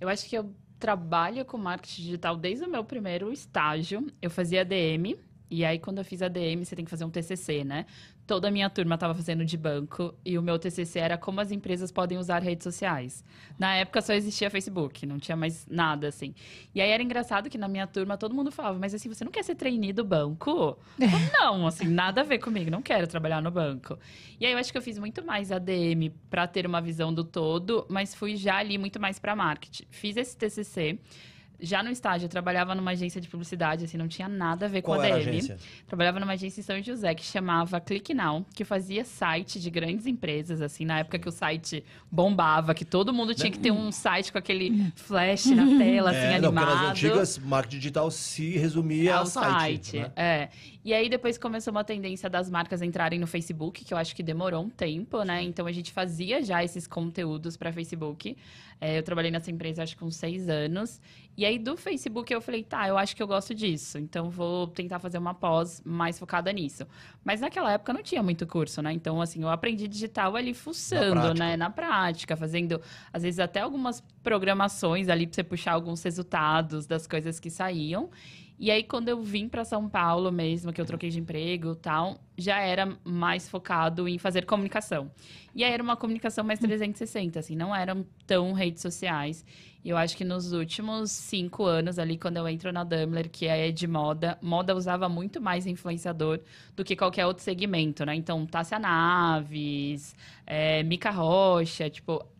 Eu acho que eu trabalho com marketing digital desde o meu primeiro estágio. Eu fazia DM, e aí, quando eu fiz a DM, você tem que fazer um TCC, né? Toda a minha turma estava fazendo de banco e o meu TCC era como as empresas podem usar redes sociais. Na época só existia Facebook, não tinha mais nada assim. E aí era engraçado que na minha turma todo mundo falava, mas assim, você não quer ser trainee do banco? não, assim, nada a ver comigo, não quero trabalhar no banco. E aí eu acho que eu fiz muito mais a DM para ter uma visão do todo, mas fui já ali muito mais para marketing. Fiz esse TCC já no estágio, eu trabalhava numa agência de publicidade, assim, não tinha nada a ver Qual com a DM. a agência? trabalhava numa agência em São José que chamava Click Now, que fazia site de grandes empresas, assim, na época que o site bombava, que todo mundo tinha né? que ter um site com aquele flash na tela, assim, é, animado. Não, nas antigas, marketing digital se resumia ao, ao site. Né? site né? É. E aí depois começou uma tendência das marcas entrarem no Facebook, que eu acho que demorou um tempo, né? Então a gente fazia já esses conteúdos para Facebook. É, eu trabalhei nessa empresa acho que uns seis anos. E aí aí do Facebook eu falei, tá, eu acho que eu gosto disso, então vou tentar fazer uma pós mais focada nisso. Mas naquela época não tinha muito curso, né? Então, assim, eu aprendi digital ali fuçando, Na né? Na prática, fazendo, às vezes, até algumas programações ali para você puxar alguns resultados das coisas que saíam. E aí, quando eu vim para São Paulo mesmo, que eu troquei de emprego tal, já era mais focado em fazer comunicação. E aí era uma comunicação mais 360, assim, não eram tão redes sociais. E eu acho que nos últimos cinco anos ali, quando eu entro na Dumbler, que é de moda, moda usava muito mais influenciador do que qualquer outro segmento, né? Então, Tássia Naves, é, Mica Rocha, tipo,